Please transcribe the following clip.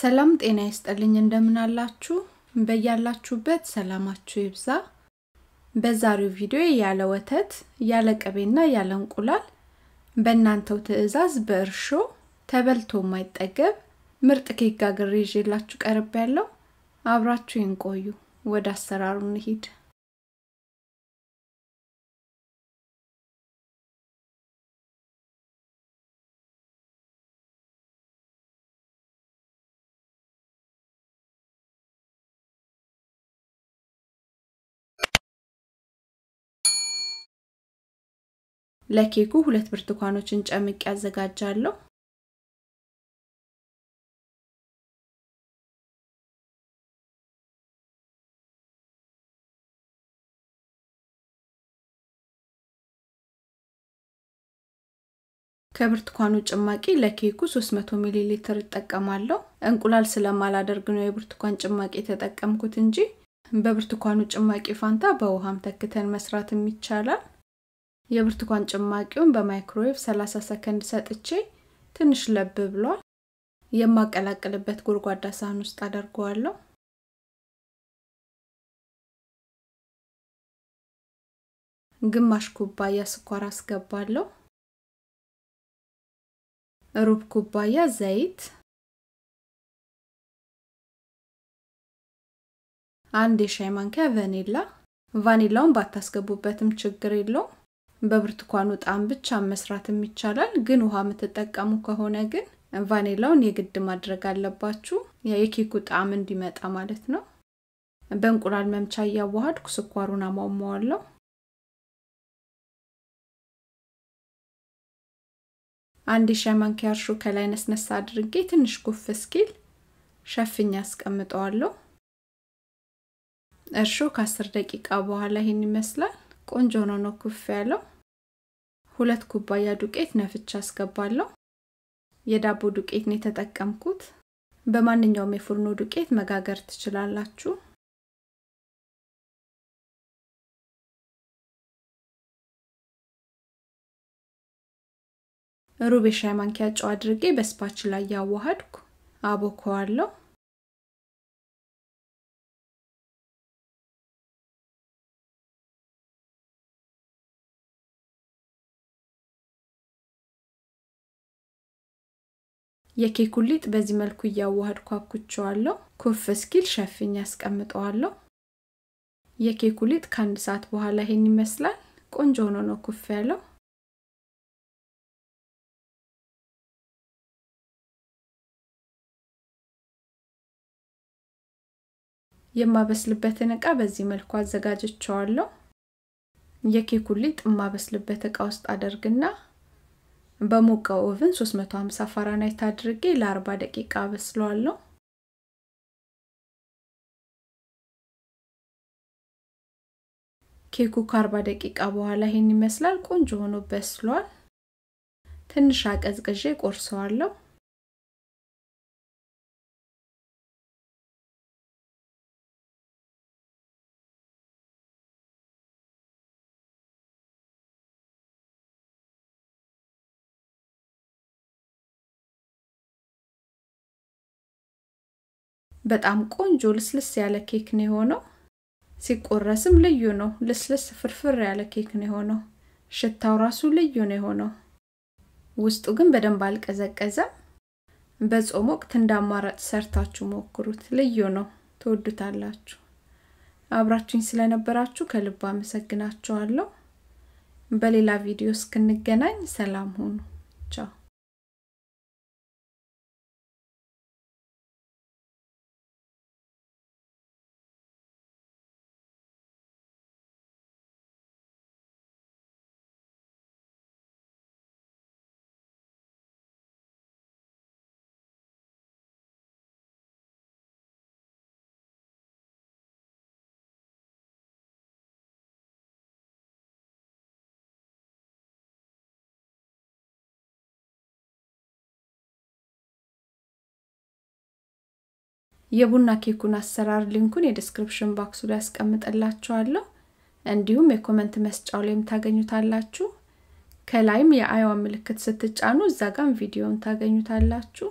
ሰላም ጤና ይስጥልኝ። እንደምናላችሁ በያላችሁበት ሰላማችሁ ይብዛ። በዛሬው ቪዲዮ ያለ ወተት ያለ ቅቤና ያለ እንቁላል በእናንተው ትዕዛዝ በእርሾ ተበልቶ የማይጠገብ ምርጥ ኬክ ጋግሬ ይዤላችሁ ቀርቤያለሁ። ያለው አብራችሁ ይንቆዩ። ወደ አሰራሩ እንሂድ። ለኬኩ ሁለት ብርቱካኖችን ጨምቄ አዘጋጃለሁ። ከብርቱካኑ ጭማቂ ለኬኩ 300 ሚሊ ሊትር እጠቀማለሁ። እንቁላል ስለማላደርግ ነው የብርቱካን ጭማቂ የተጠቀምኩት እንጂ በብርቱካኑ ጭማቂ ፋንታ በውሃም ተክተን መስራትም ይቻላል። የብርቱካን ጭማቂውን በማይክሮዌቭ 30 ሰከንድ ሰጥቼ ትንሽ ለብ ብሏል። የማቀላቅልበት ጎድጓዳ ሳህን ውስጥ አደርገዋለሁ። ግማሽ ኩባያ ስኳር አስገባለሁ። ሩብ ኩባያ ዘይት፣ አንድ የሻይ ማንኪያ ቫኒላ። ቫኒላውን ባታስገቡበትም ችግር የለውም። በብርቱካኑ ጣዕም ብቻ መስራትም ይቻላል። ግን ውሃ የምትጠቀሙ ከሆነ ግን ቫኔላውን የግድ ማድረግ አለባችሁ፣ የኬኩ ጣዕም እንዲመጣ ማለት ነው። በእንቁላል መምቻ እያዋሃድኩ ስኳሩን አሟሟዋለሁ። አንድ የሻይ ማንኪያ እርሾ ከላይ ነስነሳ አድርጌ ትንሽ ኩፍ እስኪል ሸፍኝ አስቀምጠዋለሁ። እርሾ ከአስር ደቂቃ በኋላ ይህን ይመስላል። ቆንጆ ነው ነው ኩፍ ያለው። ሁለት ኩባያ ዱቄት ነፍቻ አስገባለሁ። የዳቦ ዱቄት ነው የተጠቀምኩት። በማንኛውም የፉርኖ ዱቄት መጋገር ትችላላችሁ። ሩብ የሻይ ማንኪያ ጨው አድርጌ በስፓች ላይ ያዋሃድኩ አቦከዋለሁ። የኬኩሊጥ ሊጥ በዚህ መልኩ እያዋህድ ኳኩቸዋለሁ። ኩፍ እስኪል ሸፍኝ ያስቀምጠዋለሁ። የኬኩ ሊጥ ከአንድ ሰዓት በኋላ ይሄን ይመስላል። ቆንጆ ሆኖ ነው ኩፍ ያለው። የማበስልበትን እቃ በዚህ መልኩ አዘጋጅቸዋለሁ። የኬኩ ሊጥ የማበስልበት እቃ ውስጥ አደርግና በሞቀ ኦቨን 350 ፋራናይት አድርጌ ለ40 ደቂቃ በስለዋለሁ። ኬኩ ከ40 ደቂቃ በኋላ ይሄን ይመስላል። ቆንጆ ሆኖ በስሏል። ትንሽ አቀዝቅዤ ቆርሰዋለሁ። በጣም ቆንጆ ልስልስ ያለ ኬክ ነው የሆነው። ሲቆረስም ልዩ ነው። ልስልስ ፍርፍር ያለ ኬክ ነው የሆነው። ሽታው ራሱ ልዩ ነው የሆነው። ውስጡ ግን በደንብ አልቀዘቀዘም። በጾም ወቅት እንዳማራጭ ሰርታችሁ ሞክሩት። ልዩ ነው፣ ትወዱታላችሁ። አብራችሁኝ ስለነበራችሁ ከልብ አመሰግናችኋለሁ። በሌላ ቪዲዮ እስክንገናኝ ሰላም ሁኑ። ቻው የቡና ኬኩን አሰራር ሊንኩን የዲስክሪፕሽን ባክሱ ላይ ያስቀምጠላችኋለሁ። እንዲሁም የኮመንት መስጫው ላይም ታገኙታላችሁ። ከላይም የአይዋ ምልክት ስትጫኑ እዛ ጋም ቪዲዮን ታገኙታላችሁ።